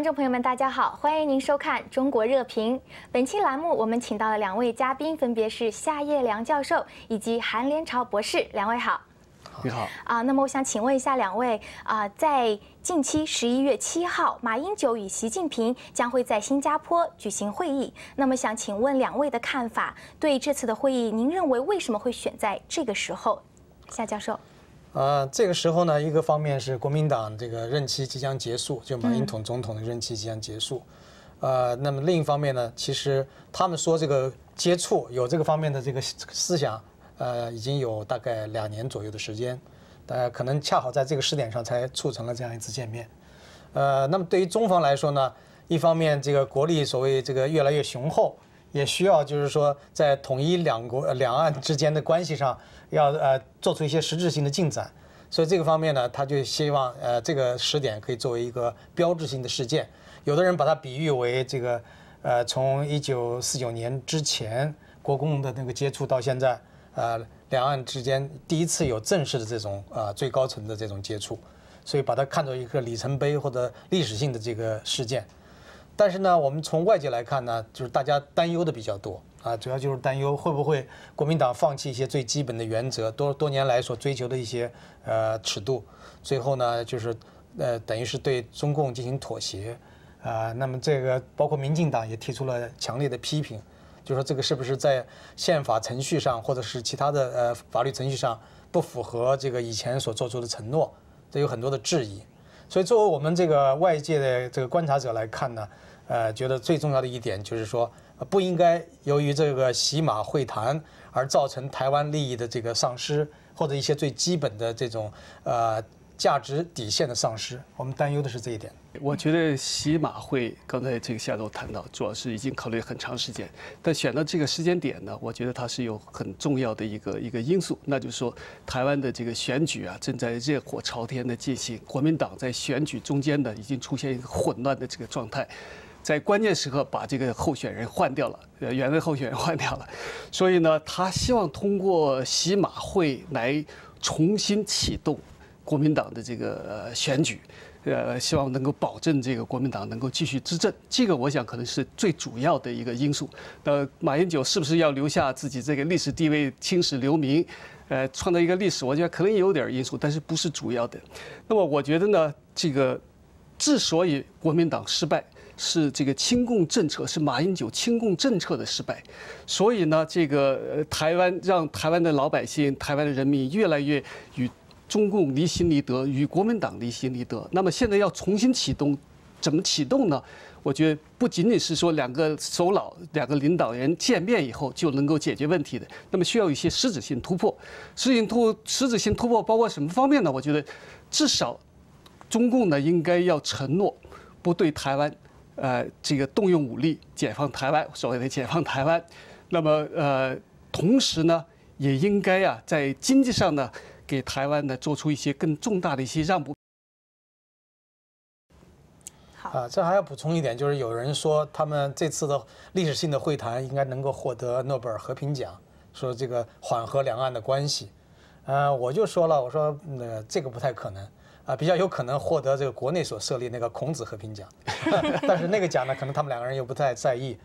观众朋友们，大家好，欢迎您收看《中国热评》。本期栏目我们请到了两位嘉宾，分别是夏叶良教授以及韩连朝博士。两位好，你好。啊，那么我想请问一下两位啊，在近期十一月七号，马英九与习近平将会在新加坡举行会议。那么想请问两位的看法，对这次的会议，您认为为什么会选在这个时候？夏教授。啊，这个时候呢，一个方面是国民党这个任期即将结束，就马英统总统的任期即将结束，啊，那么另一方面呢，其实他们说这个接触有这个方面的这个思想，呃，已经有大概两年左右的时间，呃，可能恰好在这个时点上才促成了这样一次见面，呃，那么对于中方来说呢，一方面这个国力所谓这个越来越雄厚。也需要就是说，在统一两国两岸之间的关系上，要呃做出一些实质性的进展。所以这个方面呢，他就希望呃这个时点可以作为一个标志性的事件。有的人把它比喻为这个呃从一九四九年之前国共的那个接触到现在，呃两岸之间第一次有正式的这种啊最高层的这种接触，所以把它看作一个里程碑或者历史性的这个事件。但是呢，我们从外界来看呢，就是大家担忧的比较多啊，主要就是担忧会不会国民党放弃一些最基本的原则，多多年来所追求的一些呃尺度，最后呢就是呃等于是对中共进行妥协啊。那么这个包括民进党也提出了强烈的批评，就说这个是不是在宪法程序上或者是其他的呃法律程序上不符合这个以前所做出的承诺，这有很多的质疑。所以作为我们这个外界的这个观察者来看呢。呃，觉得最重要的一点就是说，不应该由于这个洗马会谈而造成台湾利益的这个丧失，或者一些最基本的这种呃价值底线的丧失。我们担忧的是这一点。我觉得洗马会刚才这个夏总谈到，主要是已经考虑很长时间。但选到这个时间点呢，我觉得它是有很重要的一个一个因素，那就是说台湾的这个选举啊正在热火朝天的进行，国民党在选举中间呢已经出现一个混乱的这个状态。在关键时刻把这个候选人换掉了，呃，原来候选人换掉了，所以呢，他希望通过洗马会来重新启动国民党的这个选举，呃，希望能够保证这个国民党能够继续执政。这个我想可能是最主要的一个因素。那马英九是不是要留下自己这个历史地位青史留名，呃，创造一个历史？我觉得可能有点因素，但是不是主要的。那么我觉得呢，这个之所以国民党失败。是这个亲共政策，是马英九亲共政策的失败，所以呢，这个台湾让台湾的老百姓、台湾的人民越来越与中共离心离德，与国民党离心离德。那么现在要重新启动，怎么启动呢？我觉得不仅仅是说两个首脑、两个领导人见面以后就能够解决问题的，那么需要一些实质性突破。实质性突实质性突破包括什么方面呢？我觉得，至少中共呢应该要承诺不对台湾。呃，这个动用武力解放台湾，所谓的解放台湾，那么呃，同时呢，也应该啊，在经济上呢，给台湾呢做出一些更重大的一些让步。啊，这还要补充一点，就是有人说他们这次的历史性的会谈应该能够获得诺贝尔和平奖，说这个缓和两岸的关系。呃，我就说了，我说呃，这个不太可能。啊，比较有可能获得这个国内所设立那个孔子和平奖，但是那个奖呢，可能他们两个人又不太在意，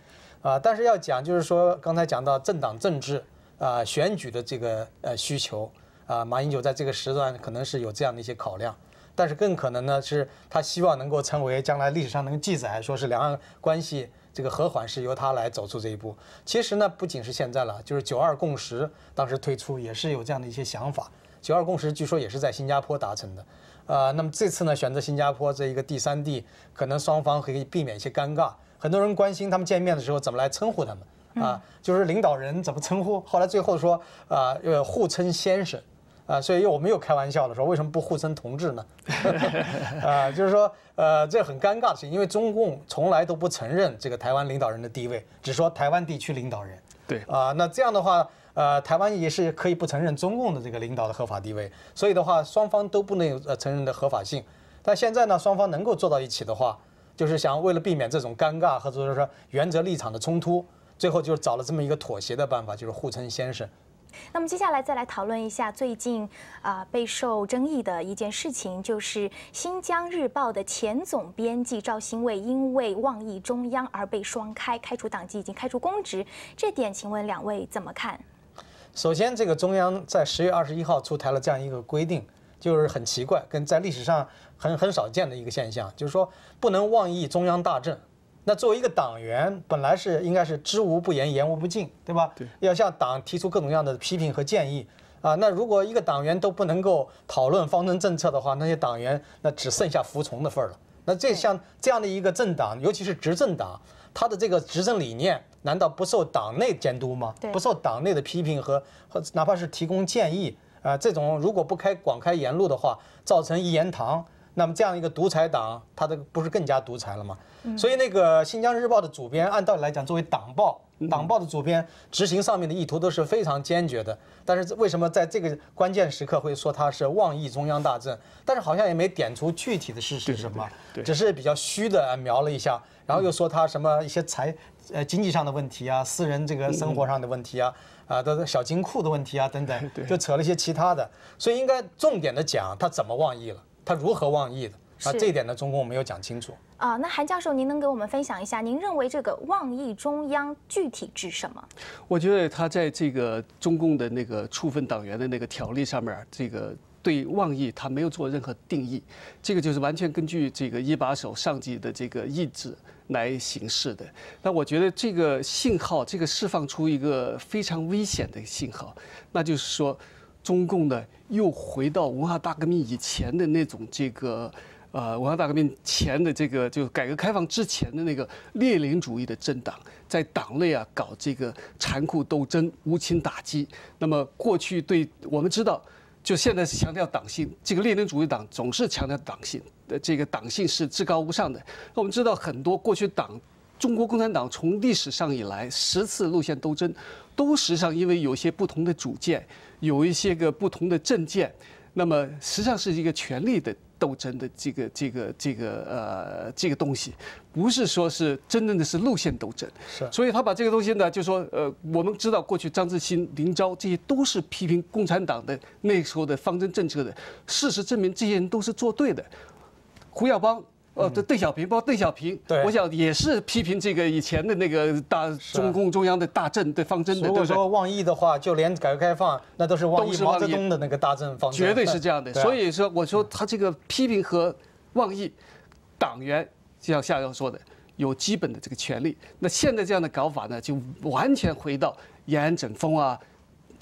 啊，但是要讲就是说，刚才讲到政党政治啊，选举的这个呃需求啊，马英九在这个时段可能是有这样的一些考量，但是更可能呢是他希望能够成为将来历史上能记载，说是两岸关系这个和缓是由他来走出这一步。其实呢，不仅是现在了，就是九二共识当时推出也是有这样的一些想法。九二共识据说也是在新加坡达成的。啊，那么这次呢，选择新加坡这一个第三地，可能双方可以避免一些尴尬。很多人关心他们见面的时候怎么来称呼他们，啊，就是领导人怎么称呼。后来最后说，啊，呃，互称先生，啊，所以我们又开玩笑的说，为什么不互称同志呢？啊，就是说，呃，这很尴尬的事情，因为中共从来都不承认这个台湾领导人的地位，只说台湾地区领导人。对。啊，那这样的话。呃，台湾也是可以不承认中共的这个领导的合法地位，所以的话，双方都不能有呃承认的合法性。但现在呢，双方能够坐到一起的话，就是想为了避免这种尴尬，或者说原则立场的冲突，最后就是找了这么一个妥协的办法，就是互称先生。那么接下来再来讨论一下最近啊备受争议的一件事情，就是《新疆日报》的前总编辑赵新卫因为妄议中央而被双开，开除党籍，已经开除公职。这点，请问两位怎么看？首先，这个中央在十月二十一号出台了这样一个规定，就是很奇怪，跟在历史上很很少见的一个现象，就是说不能妄议中央大政。那作为一个党员，本来是应该是知无不言，言无不尽，对吧？对。要向党提出各种各样的批评和建议啊。那如果一个党员都不能够讨论方针政策的话，那些党员那只剩下服从的份儿了。那这像这样的一个政党，尤其是执政党，他的这个执政理念。难道不受党内监督吗？不受党内的批评和和哪怕是提供建议啊？这种如果不开广开言路的话，造成一言堂，那么这样一个独裁党，他的不是更加独裁了吗？所以那个新疆日报的主编，按道理来讲，作为党报，党报的主编执行上面的意图都是非常坚决的。但是为什么在这个关键时刻会说他是妄议中央大政？但是好像也没点出具体的事实是什么，只是比较虚的瞄了一下，然后又说他什么一些财。呃，经济上的问题啊，私人这个生活上的问题啊，啊，的小金库的问题啊，等等，就扯了一些其他的。所以应该重点的讲他怎么忘义了，他如何忘义的。啊，这一点呢，中共没有讲清楚。啊，那韩教授，您能给我们分享一下，您认为这个妄议中央具体指什么？我觉得他在这个中共的那个处分党员的那个条例上面，这个对妄议他没有做任何定义，这个就是完全根据这个一把手上级的这个意志。来行事的，那我觉得这个信号，这个释放出一个非常危险的信号，那就是说，中共呢又回到文化大革命以前的那种这个，呃，文化大革命前的这个，就改革开放之前的那个列宁主义的政党，在党内啊搞这个残酷斗争、无情打击。那么过去对，我们知道，就现在是强调党性，这个列宁主义党总是强调党性。的这个党性是至高无上的。那我们知道，很多过去党，中国共产党从历史上以来，十次路线斗争，都实际上因为有些不同的主见，有一些个不同的政见，那么实际上是一个权力的斗争的这个这个这个呃这个东西，不是说是真正的是路线斗争。是。所以他把这个东西呢，就说呃，我们知道过去张志新、林昭这些都是批评共产党的那时候的方针政策的，事实证明这些人都是做对的。胡耀邦，呃，邓邓小平，包括邓小平，对，我想也是批评这个以前的那个大中共中央的大政的方针的。如果说，妄议的话，就连改革开放，那都是妄议毛泽东的那个大政方针。绝对是这样的。所以说，我说他这个批评和妄议，党员就像夏耀说的有基本的这个权利。那现在这样的搞法呢，就完全回到延安整风啊，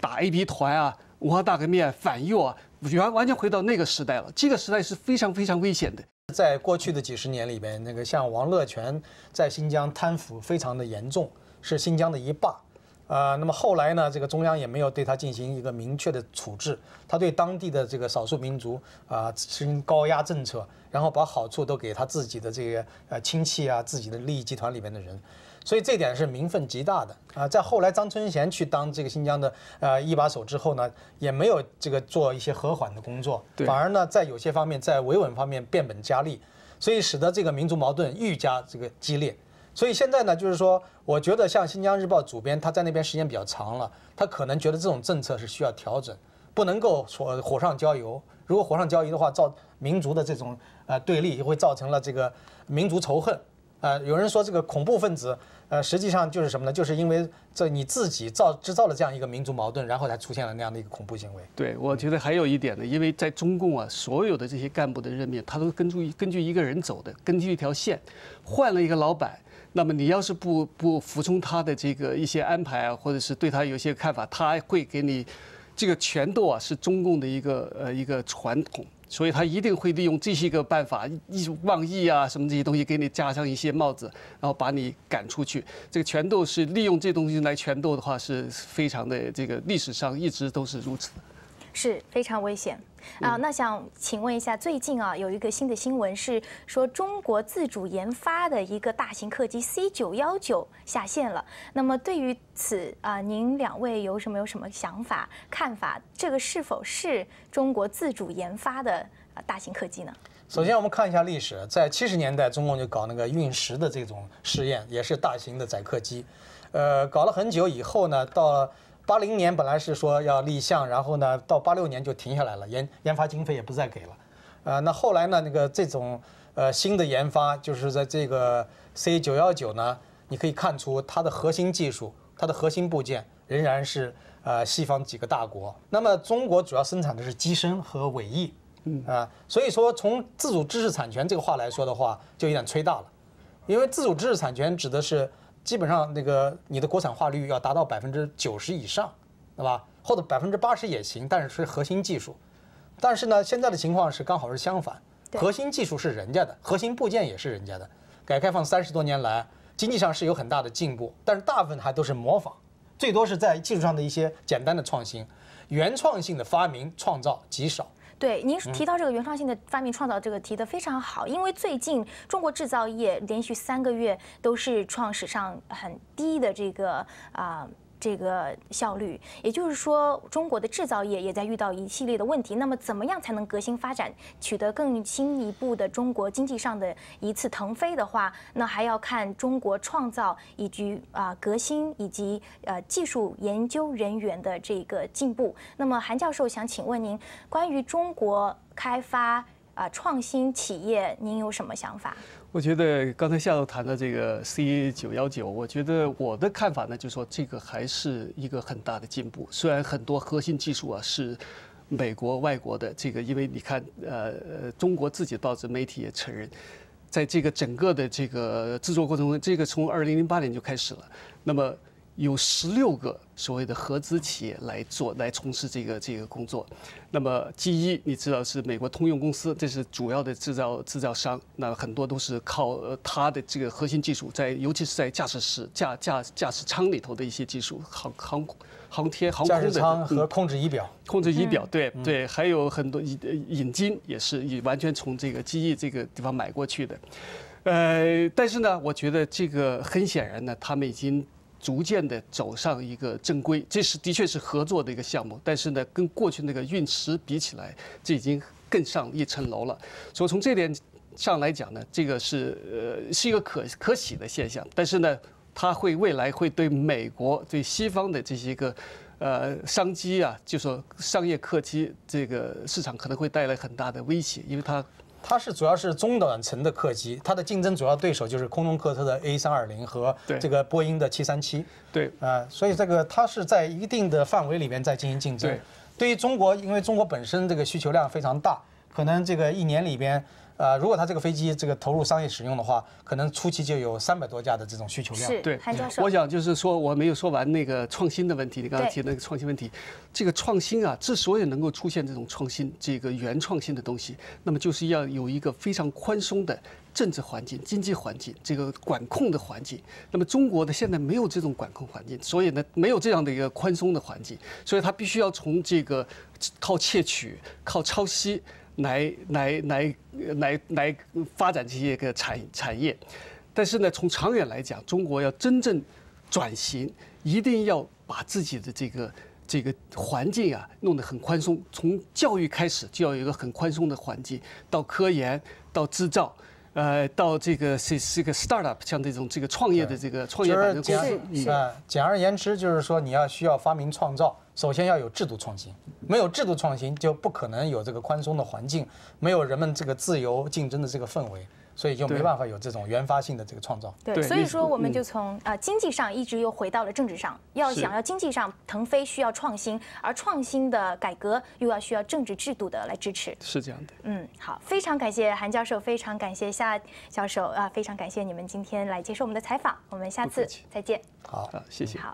打 A B 团啊，文化大革命啊，反右啊，完完全回到那个时代了。这个时代是非常非常危险的。在过去的几十年里边，那个像王乐泉在新疆贪腐非常的严重，是新疆的一霸。啊，那么后来呢，这个中央也没有对他进行一个明确的处置。他对当地的这个少数民族啊实行高压政策，然后把好处都给他自己的这些呃亲戚啊、自己的利益集团里面的人。所以这点是名分极大的啊！在后来张春贤去当这个新疆的呃一把手之后呢，也没有这个做一些和缓的工作，反而呢在有些方面在维稳方面变本加厉，所以使得这个民族矛盾愈加这个激烈。所以现在呢，就是说，我觉得像新疆日报主编他在那边时间比较长了，他可能觉得这种政策是需要调整，不能够火上浇油。如果火上浇油的话，造民族的这种呃对立，也会造成了这个民族仇恨。呃，有人说这个恐怖分子，呃，实际上就是什么呢？就是因为这你自己造制造了这样一个民族矛盾，然后才出现了那样的一个恐怖行为。对，我觉得还有一点呢，因为在中共啊，所有的这些干部的任命，他都根据根据一个人走的，根据一条线，换了一个老板，那么你要是不不服从他的这个一些安排啊，或者是对他有些看法，他会给你这个拳头啊，是中共的一个呃一个传统。所以他一定会利用这些个办法，一妄议啊什么这些东西，给你加上一些帽子，然后把你赶出去。这个拳斗是利用这东西来权斗的话，是非常的这个历史上一直都是如此。是非常危险啊！那想请问一下，最近啊，有一个新的新闻是说中国自主研发的一个大型客机 C 九幺九下线了。那么对于此啊，您两位有什么有什么想法、看法？这个是否是中国自主研发的大型客机呢？首先，我们看一下历史，在七十年代，中共就搞那个运十的这种试验，也是大型的载客机。呃，搞了很久以后呢，到。八零年本来是说要立项，然后呢，到八六年就停下来了，研研发经费也不再给了，呃，那后来呢，那个这种呃新的研发，就是在这个 C 九幺九呢，你可以看出它的核心技术，它的核心部件仍然是呃西方几个大国，那么中国主要生产的是机身和尾翼，嗯啊，所以说从自主知识产权这个话来说的话，就有点吹大了，因为自主知识产权指的是。基本上那个你的国产化率要达到百分之九十以上，对吧？或者百分之八十也行，但是是核心技术。但是呢，现在的情况是刚好是相反，核心技术是人家的，核心部件也是人家的。改革开放三十多年来，经济上是有很大的进步，但是大部分还都是模仿，最多是在技术上的一些简单的创新，原创性的发明创造极少。对，您提到这个原创性的发明创造，这个提的非常好。因为最近中国制造业连续三个月都是创史上很低的这个啊。这个效率，也就是说，中国的制造业也在遇到一系列的问题。那么，怎么样才能革新发展，取得更新一步的中国经济上的一次腾飞的话，那还要看中国创造以及啊革新以及呃技术研究人员的这个进步。那么，韩教授想请问您，关于中国开发。啊，创新企业，您有什么想法？我觉得刚才夏总谈的这个 C 九幺九，我觉得我的看法呢，就是说这个还是一个很大的进步。虽然很多核心技术啊是美国外国的，这个因为你看，呃，中国自己报纸媒体也承认，在这个整个的这个制作过程中，这个从二零零八年就开始了，那么。有十六个所谓的合资企业来做来从事这个这个工作，那么机翼你知道是美国通用公司，这是主要的制造制造商，那很多都是靠它的这个核心技术，在尤其是在驾驶室驾驾驾驶舱里头的一些技术，航航空、航天、航空的和控制仪表、控制仪表，对对，还有很多引引进也是也完全从这个机翼这个地方买过去的，呃，但是呢，我觉得这个很显然呢，他们已经。逐渐的走上一个正规，这是的确是合作的一个项目，但是呢，跟过去那个运驰比起来，这已经更上一层楼了。所以从这点上来讲呢，这个是呃是一个可可喜的现象。但是呢，它会未来会对美国对西方的这些个呃商机啊，就说商业客机这个市场可能会带来很大的威胁，因为它。它是主要是中短程的客机，它的竞争主要对手就是空中客车的 A 三二零和这个波音的七三七。对啊，所以这个它是在一定的范围里面在进行竞争。对，对于中国，因为中国本身这个需求量非常大。可能这个一年里边，呃，如果它这个飞机这个投入商业使用的话，可能初期就有三百多架的这种需求量。对，我想就是说，我没有说完那个创新的问题。你刚才提那个创新问题，这个创新啊，之所以能够出现这种创新，这个原创性的东西，那么就是要有一个非常宽松的政治环境、经济环境、这个管控的环境。那么中国的现在没有这种管控环境，所以呢，没有这样的一个宽松的环境，所以它必须要从这个靠窃取、靠抄袭。来来来来来发展这些个产产业，但是呢，从长远来讲，中国要真正转型，一定要把自己的这个这个环境啊弄得很宽松。从教育开始就要有一个很宽松的环境，到科研，到制造，呃，到这个是是一个 startup，像这种这个创业的这个创业板的公司，是简而言之，就是说你要需要发明创造。首先要有制度创新，没有制度创新就不可能有这个宽松的环境，没有人们这个自由竞争的这个氛围，所以就没办法有这种原发性的这个创造。对，所以说我们就从啊经济上一直又回到了政治上，要想要经济上腾飞需要创新，而创新的改革又要需要政治制度的来支持。是这样的。嗯，好，非常感谢韩教授，非常感谢夏教授啊，非常感谢你们今天来接受我们的采访，我们下次再见。好，谢谢。好。